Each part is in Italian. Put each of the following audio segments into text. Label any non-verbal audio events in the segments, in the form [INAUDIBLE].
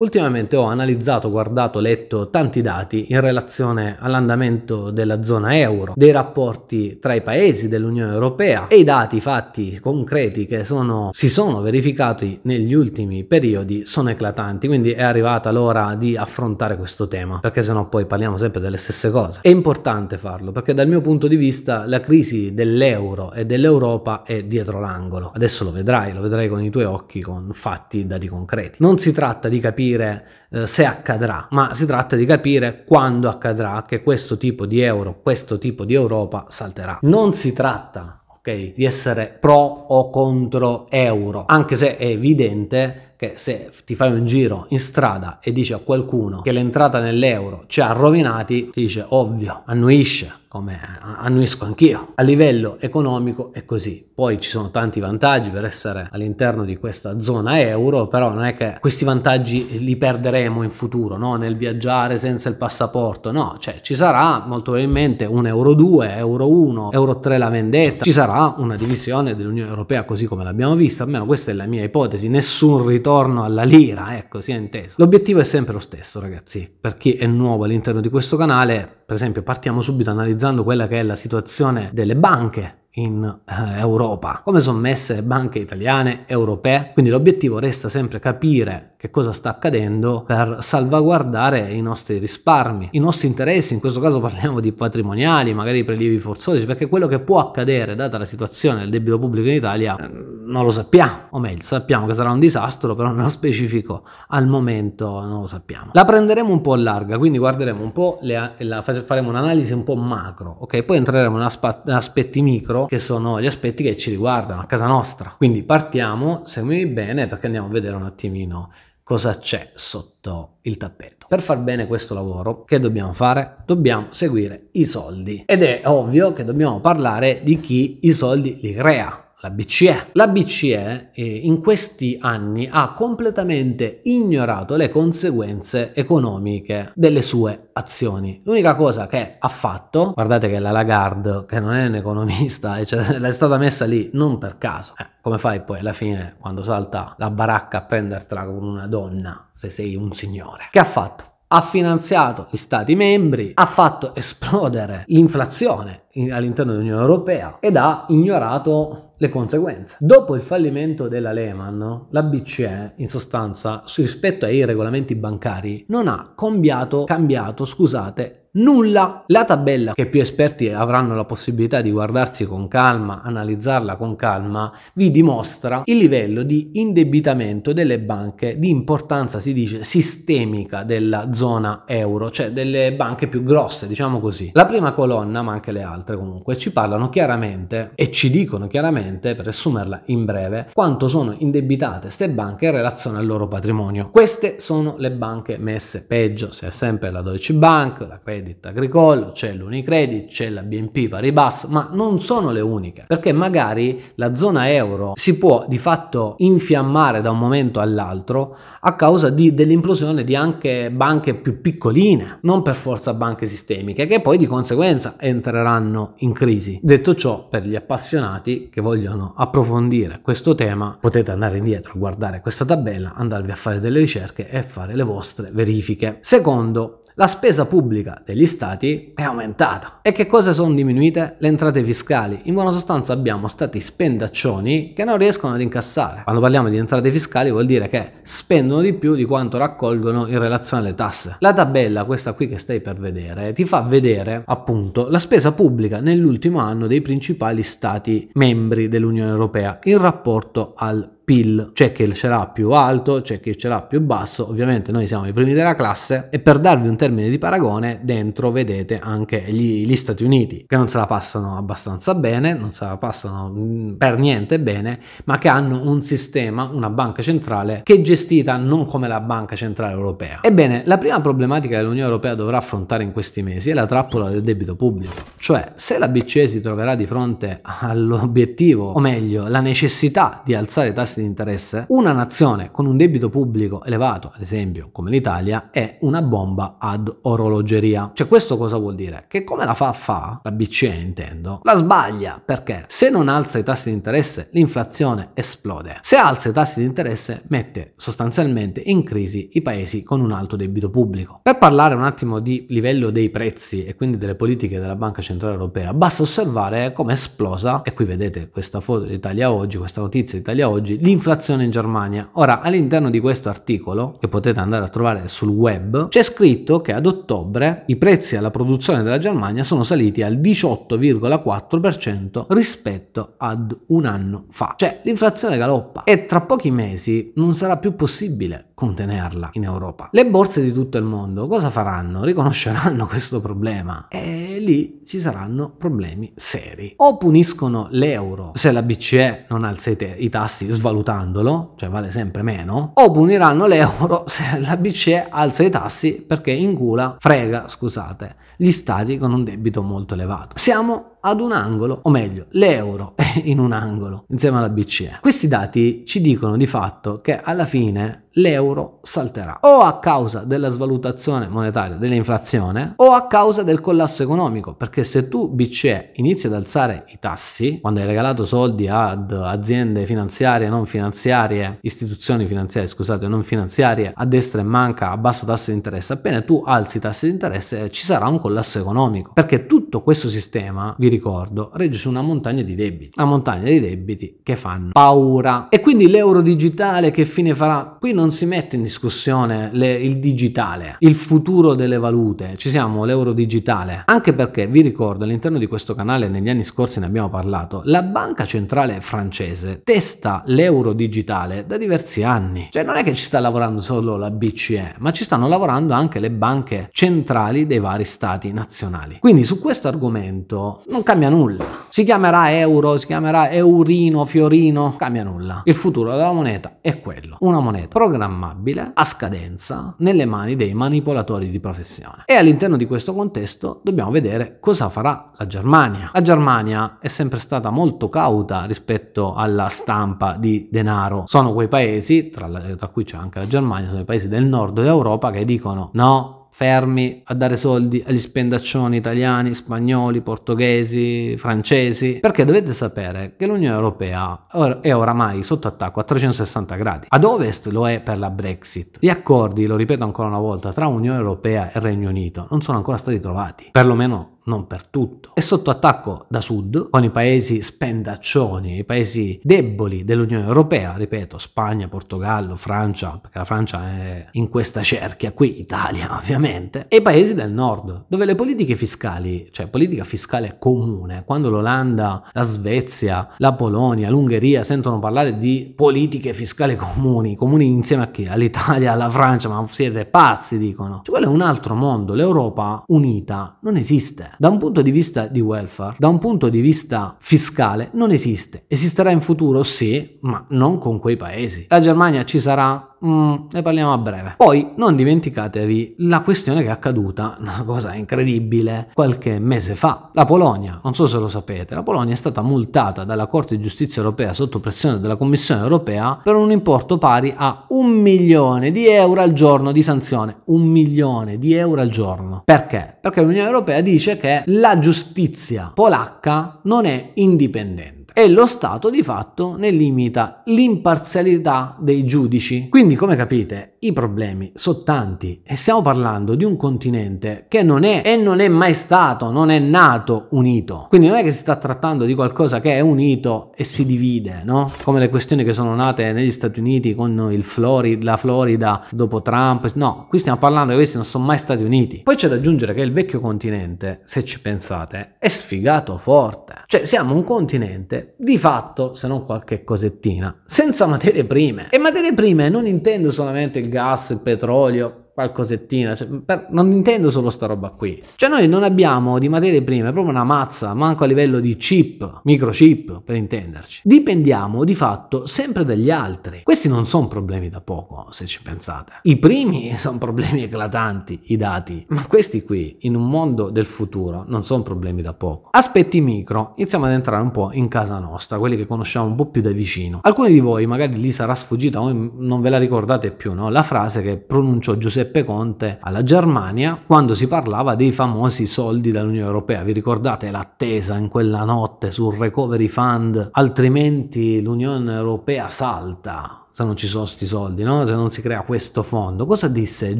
Ultimamente ho analizzato, guardato, letto tanti dati in relazione all'andamento della zona euro, dei rapporti tra i paesi dell'Unione Europea e i dati fatti concreti che sono, si sono verificati negli ultimi periodi sono eclatanti, quindi è arrivata l'ora di affrontare questo tema, perché sennò poi parliamo sempre delle stesse cose. È importante farlo perché dal mio punto di vista la crisi dell'euro e dell'Europa è dietro l'angolo. Adesso lo vedrai, lo vedrai con i tuoi occhi con fatti, dati concreti. Non si tratta di capire capire eh, se accadrà, ma si tratta di capire quando accadrà che questo tipo di euro, questo tipo di Europa salterà. Non si tratta, ok, di essere pro o contro euro, anche se è evidente che se ti fai un giro in strada e dici a qualcuno che l'entrata nell'euro ci ha rovinati, ti dice ovvio, annuisce come annuisco anch'io. A livello economico è così. Poi ci sono tanti vantaggi per essere all'interno di questa zona euro, però non è che questi vantaggi li perderemo in futuro, no? nel viaggiare senza il passaporto, no, cioè ci sarà molto probabilmente un euro 2, euro 1, euro 3 la vendetta, ci sarà una divisione dell'Unione Europea così come l'abbiamo vista, almeno questa è la mia ipotesi, nessun ritorno ritorno alla lira, ecco, si è inteso. L'obiettivo è sempre lo stesso, ragazzi. Per chi è nuovo all'interno di questo canale, per esempio, partiamo subito analizzando quella che è la situazione delle banche in eh, Europa, come sono messe le banche italiane, europee, quindi l'obiettivo resta sempre capire che cosa sta accadendo per salvaguardare i nostri risparmi, i nostri interessi, in questo caso parliamo di patrimoniali, magari prelievi forzosi, perché quello che può accadere data la situazione del debito pubblico in Italia eh, non lo sappiamo, o meglio sappiamo che sarà un disastro, però nello specifico al momento non lo sappiamo. La prenderemo un po' larga, quindi guarderemo un po', le, la, faremo un'analisi un po' macro, ok? Poi entreremo in aspetti micro che sono gli aspetti che ci riguardano a casa nostra. Quindi partiamo, seguimi bene perché andiamo a vedere un attimino cosa c'è sotto il tappeto. Per far bene questo lavoro, che dobbiamo fare? Dobbiamo seguire i soldi. Ed è ovvio che dobbiamo parlare di chi i soldi li crea, la BCE. La BCE eh, in questi anni ha completamente ignorato le conseguenze economiche delle sue azioni. L'unica cosa che ha fatto, guardate che la Lagarde, che non è un economista, [LAUGHS] cioè, l'è stata messa lì non per caso. Eh, come fai poi alla fine quando salta la baracca a prendertela con una donna se sei un signore? Che ha fatto? Ha finanziato gli stati membri, ha fatto esplodere l'inflazione all'interno dell'Unione Europea ed ha ignorato le conseguenze. Dopo il fallimento della Lehman, la BCE, in sostanza, rispetto ai regolamenti bancari, non ha cambiato, cambiato scusate, nulla. La tabella che più esperti avranno la possibilità di guardarsi con calma, analizzarla con calma, vi dimostra il livello di indebitamento delle banche di importanza, si dice, sistemica della zona euro, cioè delle banche più grosse, diciamo così. La prima colonna, ma anche le altre, altre comunque, ci parlano chiaramente e ci dicono chiaramente, per assumerla in breve, quanto sono indebitate queste banche in relazione al loro patrimonio. Queste sono le banche messe peggio, c'è sempre la Deutsche Bank, la Credit Agricole, c'è l'Unicredit, c'è la BNP Paribas, ma non sono le uniche, perché magari la zona euro si può di fatto infiammare da un momento all'altro a causa di, dell'implosione di anche banche più piccoline, non per forza banche sistemiche, che poi di conseguenza entreranno vanno in crisi. Detto ciò, per gli appassionati che vogliono approfondire questo tema, potete andare indietro, guardare questa tabella, andarvi a fare delle ricerche e fare le vostre verifiche. Secondo, la spesa pubblica degli stati è aumentata. E che cosa sono diminuite? Le entrate fiscali. In buona sostanza abbiamo stati spendaccioni che non riescono ad incassare. Quando parliamo di entrate fiscali vuol dire che spendono di più di quanto raccolgono in relazione alle tasse. La tabella, questa qui che stai per vedere, ti fa vedere appunto la spesa pubblica nell'ultimo anno dei principali stati membri dell'Unione Europea in rapporto al PIL, c'è chi ce l'ha più alto, c'è chi ce l'ha più basso, ovviamente noi siamo i primi della classe e per darvi un termine di paragone dentro vedete anche gli, gli Stati Uniti che non se la passano abbastanza bene, non se la passano mm, per niente bene, ma che hanno un sistema, una banca centrale che è gestita non come la banca centrale europea. Ebbene, la prima problematica che l'Unione Europea dovrà affrontare in questi mesi è la trappola del debito pubblico, cioè se la BCE si troverà di fronte all'obiettivo, o meglio, la necessità di alzare i tassi tassi di interesse, una nazione con un debito pubblico elevato, ad esempio come l'Italia, è una bomba ad orologeria. Cioè questo cosa vuol dire? Che come la fa fa, la BCE intendo, la sbaglia perché se non alza i tassi di interesse l'inflazione esplode. Se alza i tassi di interesse mette sostanzialmente in crisi i paesi con un alto debito pubblico. Per parlare un attimo di livello dei prezzi e quindi delle politiche della Banca Centrale Europea, basta osservare come è esplosa, e qui vedete questa foto di Italia oggi, questa notizia di Italia oggi, l'inflazione in Germania. Ora, all'interno di questo articolo, che potete andare a trovare sul web, c'è scritto che ad ottobre i prezzi alla produzione della Germania sono saliti al 18,4% rispetto ad un anno fa. Cioè, l'inflazione galoppa e tra pochi mesi non sarà più possibile contenerla in Europa. Le borse di tutto il mondo cosa faranno? Riconosceranno [LAUGHS] questo problema e lì ci saranno problemi seri. O puniscono l'euro se la BCE non alzate i, tassi svalutandolo, cioè vale sempre meno, o puniranno l'euro [LAUGHS] se la BCE alza i tassi perché in frega, scusate, gli stati con un debito molto elevato. Siamo ad un angolo, o meglio, l'euro è [LAUGHS] in un angolo insieme alla BCE. Questi dati ci dicono di fatto che alla fine l'euro salterà o a causa della svalutazione monetaria, dell'inflazione o a causa del collasso economico, perché se tu BCE inizi ad alzare i tassi, quando hai regalato soldi ad aziende finanziarie, non finanziarie, istituzioni finanziarie, scusate, non finanziarie, a destra e manca, a basso tasso di interesse, appena tu alzi i tassi di interesse ci sarà un collasso economico, perché tutto questo sistema vi vi ricordo, regge su una montagna di debiti, una montagna di debiti che fanno paura. E quindi l'euro digitale che fine farà? Qui non si mette in discussione le, il digitale, il futuro delle valute, ci siamo l'euro digitale, anche perché vi ricordo all'interno di questo canale negli anni scorsi ne abbiamo parlato, la banca centrale francese testa l'euro digitale da diversi anni, cioè non è che ci sta lavorando solo la BCE, ma ci stanno lavorando anche le banche centrali dei vari stati nazionali. Quindi su questo argomento Non non cambia nulla. Si chiamerà euro, si chiamerà eurino, fiorino, cambia nulla. Il futuro della moneta è quello, una moneta programmabile a scadenza nelle mani dei manipolatori di professione. E all'interno di questo contesto dobbiamo vedere cosa farà la Germania. La Germania è sempre stata molto cauta rispetto alla stampa di denaro. Sono quei paesi, tra, la, tra cui c'è anche la Germania, sono i paesi del nord d'Europa che dicono no, fermi a dare soldi agli spendaccioni italiani, spagnoli, portoghesi, francesi, perché dovete sapere che l'Unione Europea è oramai sotto attacco a 360 gradi. Ad ovest lo è per la Brexit. Gli accordi, lo ripeto ancora una volta, tra Unione Europea e Regno Unito non sono ancora stati trovati, perlomeno non per tutto. È sotto attacco da sud, con i paesi spendaccioni, i paesi deboli dell'Unione Europea, ripeto, Spagna, Portogallo, Francia, perché la Francia è in questa cerchia qui, Italia [LAUGHS] ovviamente, e i paesi del nord, dove le politiche fiscali, cioè politica fiscale comune, quando l'Olanda, la Svezia, la Polonia, l'Ungheria sentono parlare di politiche fiscali comuni, comuni insieme a chi? All'Italia, alla Francia, ma siete pazzi, dicono. Cioè quello è un altro mondo, l'Europa unita non esiste da un punto di vista di welfare, da un punto di vista fiscale, non esiste. Esisterà in futuro? Sì, ma non con quei paesi. La Germania ci sarà? mm, ne parliamo a breve. Poi non dimenticatevi la questione che è accaduta, [LAUGHS] una cosa incredibile, qualche mese fa. La Polonia, non so se lo sapete, la Polonia è stata multata dalla Corte di Giustizia Europea sotto pressione della Commissione Europea per un importo pari a un milione di euro al giorno di sanzione. Un milione di euro al giorno. Perché? Perché l'Unione Europea dice che la giustizia polacca non è indipendente e lo Stato di fatto ne limita l'imparzialità dei giudici. Quindi come capite i problemi sono tanti e stiamo parlando di un continente che non è e non è mai stato, non è nato unito. Quindi non è che si sta trattando di qualcosa che è unito e si divide, no? Come le questioni che sono nate negli Stati Uniti con il Florida, la Florida dopo Trump. No, qui stiamo parlando che questi non sono mai stati uniti. Poi c'è da aggiungere che il vecchio continente, se ci pensate, è sfigato forte. Cioè siamo un continente di fatto, se non qualche cosettina, senza materie prime. E materie prime non intendo solamente il gas, il petrolio, qualcosettina, cioè, per, non intendo solo sta roba qui. Cioè noi non abbiamo di materie prime proprio una mazza, manco a livello di chip, microchip per intenderci. Dipendiamo di fatto sempre dagli altri. Questi non sono problemi da poco, se ci pensate. I primi [LAUGHS] sono problemi eclatanti, i dati, ma questi qui, in un mondo del futuro, non sono problemi da poco. Aspetti micro, iniziamo ad entrare un po' in casa nostra, quelli che conosciamo un po' più da vicino. Alcuni di voi magari lì sarà sfuggita o non ve la ricordate più, no? La frase che pronunciò Giuseppe Giuseppe Conte alla Germania quando si parlava dei famosi soldi dall'Unione Europea. Vi ricordate l'attesa in quella notte sul recovery fund? Altrimenti l'Unione Europea salta se non ci sono questi soldi, no? se non si crea questo fondo. Cosa disse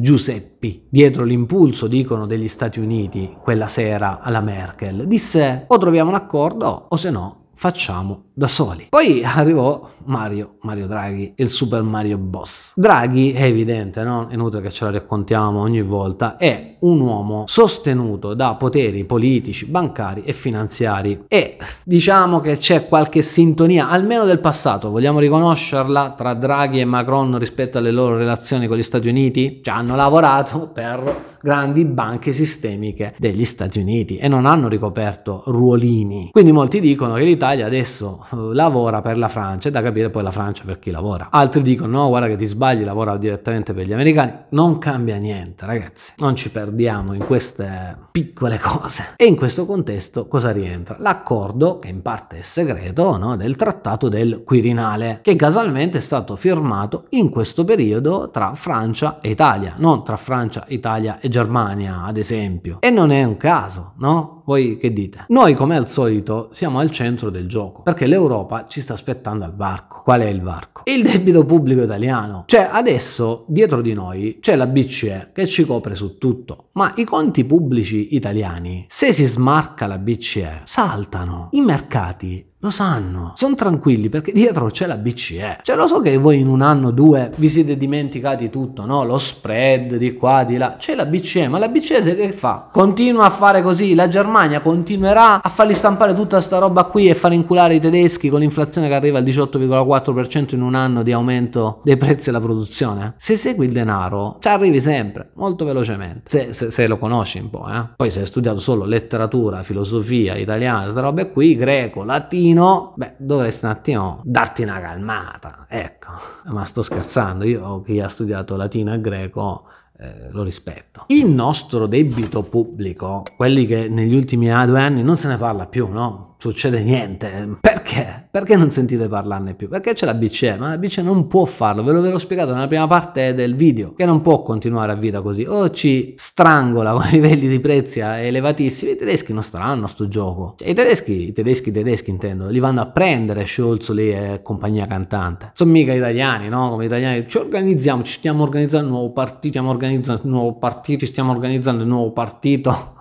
Giuseppi dietro l'impulso, dicono, degli Stati Uniti quella sera alla Merkel? Disse o troviamo un accordo o se no facciamo da soli. Poi arrivò Mario, Mario Draghi, il Super Mario Boss. Draghi è evidente, no? È inutile che ce la raccontiamo ogni volta, è un uomo sostenuto da poteri politici, bancari e finanziari e diciamo che c'è qualche sintonia, almeno del passato, vogliamo riconoscerla tra Draghi e Macron rispetto alle loro relazioni con gli Stati Uniti? Ci hanno lavorato per grandi banche sistemiche degli Stati Uniti e non hanno ricoperto ruolini. Quindi molti dicono che l'Italia adesso eh, lavora per la Francia, è da capire poi la Francia per chi lavora. Altri dicono no, guarda che ti sbagli, lavora direttamente per gli americani. Non cambia niente, ragazzi. Non ci perdiamo in queste piccole cose. E in questo contesto cosa rientra? L'accordo, che in parte è segreto, no, del trattato del Quirinale, che casualmente è stato firmato in questo periodo tra Francia e Italia, non tra Francia, Italia e Germania, ad esempio. E non è un caso, no? Voi che dite? Noi, come al solito, siamo al centro del gioco, perché l'Europa ci sta aspettando al varco. Qual è il varco? Il debito pubblico italiano. Cioè, adesso, dietro di noi, c'è la BCE che ci copre su tutto. Ma i conti pubblici italiani, se si smarca la BCE, saltano. I mercati lo sanno, sono tranquilli perché dietro c'è la BCE. Cioè lo so che voi in un anno o due vi siete dimenticati tutto, no? Lo spread di qua, di là. C'è la BCE, ma la BCE che fa? Continua a fare così, la Germania continuerà a fargli stampare tutta sta roba qui e far inculare i tedeschi con l'inflazione che arriva al 18,4% in un anno di aumento dei prezzi della produzione? Se segui il denaro, ci arrivi sempre, molto velocemente, se, se, se lo conosci un po', eh? Poi se hai studiato solo letteratura, filosofia, italiana, queste robe qui, greco, latino, pochino, beh, dovresti un attimo darti una calmata, ecco. Ma sto scherzando, io chi ha studiato latino e greco eh, lo rispetto. Il nostro debito pubblico, quelli che negli ultimi due anni non se ne parla più, no? succede niente. Perché? Perché non sentite parlarne più? Perché c'è la BCE, ma la BCE non può farlo, ve l'ho spiegato nella prima parte del video, che non può continuare a vita così, o ci strangola con [LAUGHS] livelli di prezzi elevatissimi, i tedeschi non staranno a sto gioco. Cioè, i tedeschi, i tedeschi, i tedeschi intendo, li vanno a prendere Scholz lì e compagnia cantante. Sono mica italiani, no? Come italiani, ci organizziamo, ci stiamo organizzando un nuovo partito, stiamo organizzando un nuovo partito, ci stiamo organizzando un nuovo partito.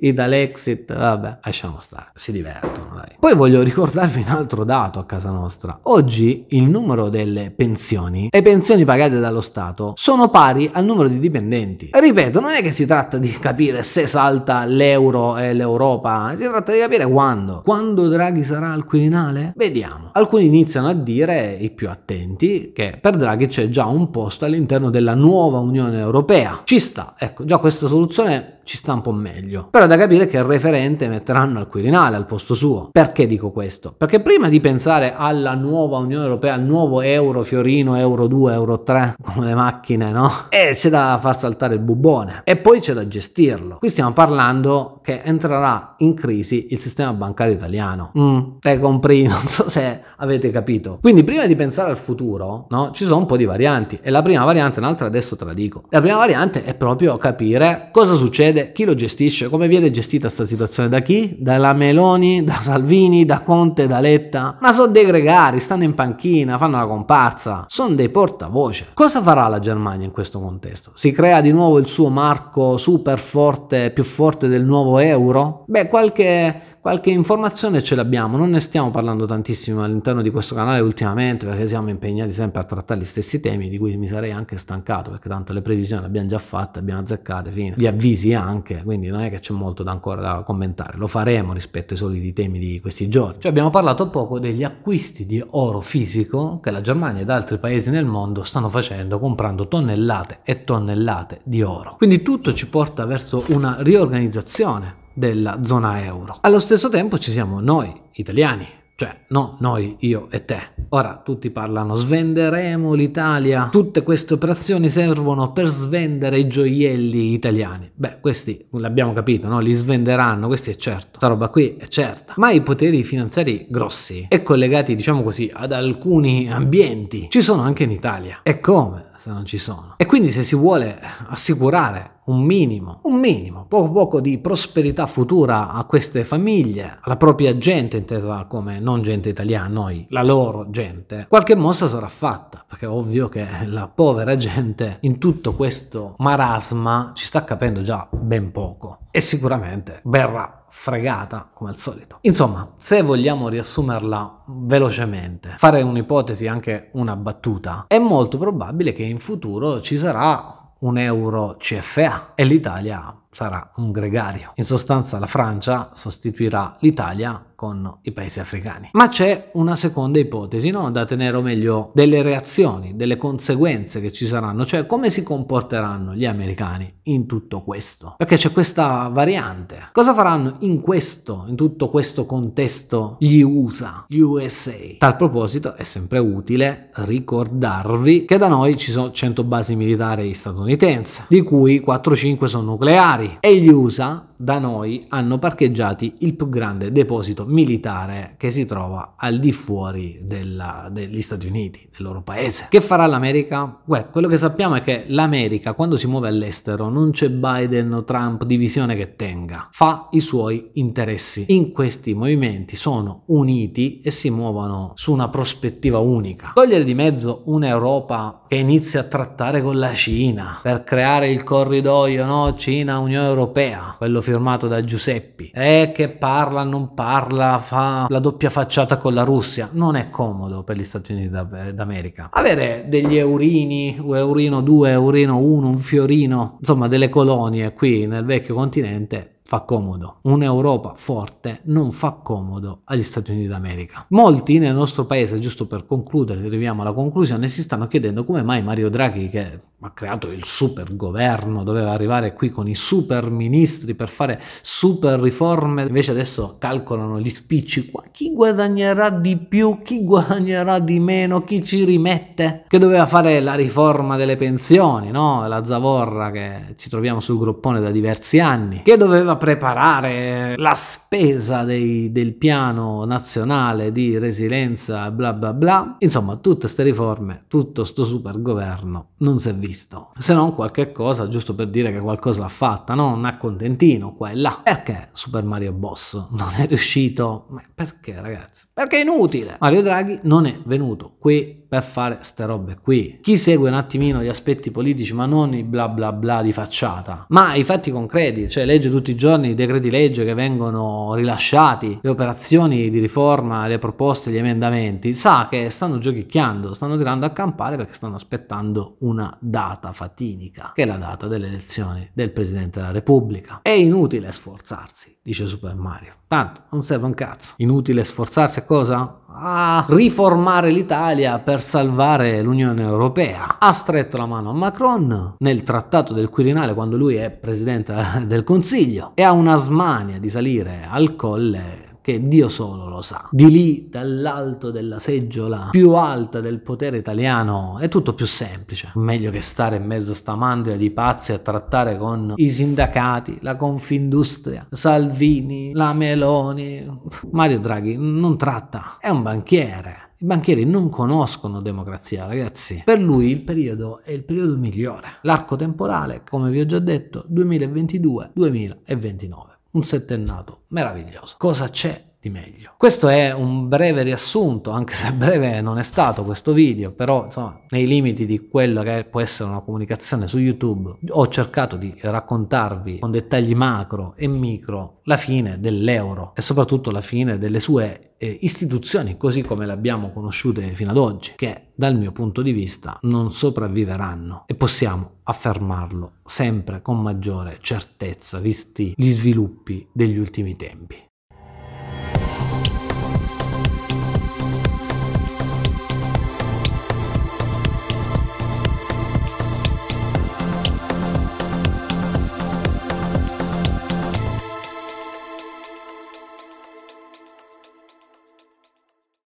I [LAUGHS] dall'exit, vabbè, lasciamo stare, si divertono. Dai. Poi voglio ricordarvi un altro dato a casa nostra. Oggi il numero delle pensioni e pensioni pagate dallo Stato sono pari al numero di dipendenti. Ripeto, non è che si tratta di capire se salta l'euro e l'Europa, si tratta di capire quando. Quando Draghi sarà al Quirinale? Vediamo. Alcuni iniziano a dire, i più attenti, che per Draghi c'è già un posto all'interno della nuova Unione Europea. Ci sta, ecco, già questa soluzione ci sta un po' meglio. Però è da capire che il referente metteranno al Quirinale al posto suo. Perché dico questo? Perché prima di pensare alla nuova Unione Europea, al nuovo euro fiorino, euro 2, euro 3, come le macchine, no? E c'è da far saltare il bubone. E poi c'è da gestirlo. Qui stiamo parlando che entrerà in crisi il sistema bancario italiano. Mm, te compri, [LAUGHS] non so se avete capito. Quindi prima di pensare al futuro, no? Ci sono un po' di varianti. E la prima variante, un'altra adesso te la dico. La prima variante è proprio capire cosa succede succede? Chi lo gestisce? Come viene gestita questa situazione? Da chi? Dalla Meloni, da Salvini, da Conte, da Letta? Ma sono dei gregari, stanno in panchina, fanno la comparsa, sono dei portavoce. Cosa farà la Germania in questo contesto? Si crea di nuovo il suo marco super forte, più forte del nuovo euro? Beh, qualche qualche informazione ce l'abbiamo, non ne stiamo parlando tantissimo all'interno di questo canale ultimamente perché siamo impegnati sempre a trattare gli stessi temi di cui mi sarei anche stancato perché tanto le previsioni le abbiamo già fatte, abbiamo azzeccate, fine. gli avvisi anche, quindi non è che c'è molto da ancora da commentare, lo faremo rispetto ai soliti temi di questi giorni. Cioè abbiamo parlato poco degli acquisti di oro fisico che la Germania ed altri paesi nel mondo stanno facendo comprando tonnellate e tonnellate di oro. Quindi tutto ci porta verso una riorganizzazione della zona euro. Allo stesso tempo ci siamo noi italiani, cioè no noi, io e te. Ora tutti parlano svenderemo l'Italia, tutte queste operazioni servono per svendere i gioielli italiani. Beh, questi l'abbiamo capito, no? Li svenderanno, questo è certo, sta roba qui è certa. Ma i poteri finanziari grossi e collegati, diciamo così, ad alcuni ambienti ci sono anche in Italia. E come? Se non ci sono. E quindi se si vuole assicurare un minimo, un minimo, poco poco di prosperità futura a queste famiglie, alla propria gente intesa come non gente italiana, noi, la loro gente, qualche mossa sarà fatta, perché è ovvio che la povera gente in tutto questo marasma ci sta capendo già ben poco e sicuramente verrà fregata come al solito. Insomma, se vogliamo riassumerla velocemente, fare un'ipotesi anche una battuta, è molto probabile che in futuro ci sarà un euro CFA e l'Italia sarà un gregario. In sostanza la Francia sostituirà l'Italia con i paesi africani. Ma c'è una seconda ipotesi, no? da tenere o meglio delle reazioni, delle conseguenze che ci saranno, cioè come si comporteranno gli americani in tutto questo. Perché c'è questa variante. Cosa faranno in questo, in tutto questo contesto gli USA, gli USA? A tal proposito è sempre utile ricordarvi che da noi ci sono 100 basi militari statunitensi, di cui 4-5 sono nucleari e gli USA da noi hanno parcheggiati il più grande deposito militare che si trova al di fuori della, degli Stati Uniti, del loro paese. Che farà l'America? Beh, quello che sappiamo è che l'America quando si muove all'estero non c'è Biden o Trump divisione che tenga, fa i suoi interessi. In questi movimenti sono uniti e si muovono su una prospettiva unica. Togliere di mezzo un'Europa che inizia a trattare con la Cina per creare il corridoio no? Cina-Unione Europea, quello firmato da Giuseppi. Eh, che parla, non parla, fa la doppia facciata con la Russia. Non è comodo per gli Stati Uniti d'America. Avere degli eurini, un eurino 2, eurino 1, un fiorino, insomma delle colonie qui nel vecchio continente fa comodo. Un'Europa forte non fa comodo agli Stati Uniti d'America. Molti nel nostro paese, giusto per concludere, arriviamo alla conclusione, si stanno chiedendo come mai Mario Draghi, che ha creato il super governo, doveva arrivare qui con i super ministri per fare super riforme, invece adesso calcolano gli spicci qua, chi guadagnerà di più, chi guadagnerà di meno, chi ci rimette, che doveva fare la riforma delle pensioni, no? la zavorra che ci troviamo sul groppone da diversi anni, che doveva preparare la spesa dei, del piano nazionale di resilienza, bla bla bla, insomma tutte queste riforme, tutto sto super governo non si è visto visto, se non qualche cosa giusto per dire che qualcosa l'ha fatta, no? Un accontentino qua e là. Perché Super Mario Boss non è riuscito? Ma perché ragazzi? Perché è inutile! Mario Draghi non è venuto qui per fare ste robe qui. Chi segue un attimino gli aspetti politici, ma non i bla bla bla di facciata, ma i fatti concreti, cioè legge tutti i giorni i decreti legge che vengono rilasciati, le operazioni di riforma, le proposte, gli emendamenti, sa che stanno giochicchiando, stanno tirando a campare perché stanno aspettando una data fatidica, che è la data delle elezioni del Presidente della Repubblica. È inutile sforzarsi, dice Super Mario. Tanto, non serve un cazzo. Inutile sforzarsi a cosa? A riformare l'Italia per salvare l'Unione Europea. Ha stretto la mano a Macron nel trattato del Quirinale quando lui è presidente del Consiglio e ha una smania di salire al colle che Dio solo lo sa. Di lì, dall'alto della seggiola più alta del potere italiano, è tutto più semplice. Meglio che stare in mezzo a sta mandria di pazzi a trattare con i sindacati, la Confindustria, Salvini, la Meloni. Mario Draghi non tratta, è un banchiere. I banchieri non conoscono democrazia, ragazzi. Per lui il periodo è il periodo migliore. L'arco temporale, come vi ho già detto, 2022-2029 un settennato meraviglioso. Cosa c'è di meglio. Questo è un breve riassunto, anche se [LAUGHS] breve non è stato questo video, però insomma, nei limiti di quello che può essere una comunicazione su YouTube, ho cercato di raccontarvi con dettagli macro e micro la fine dell'euro e soprattutto la fine delle sue eh, istituzioni così come le abbiamo conosciute fino ad oggi, che dal mio punto di vista non sopravviveranno e possiamo affermarlo sempre con maggiore certezza visti gli sviluppi degli ultimi tempi.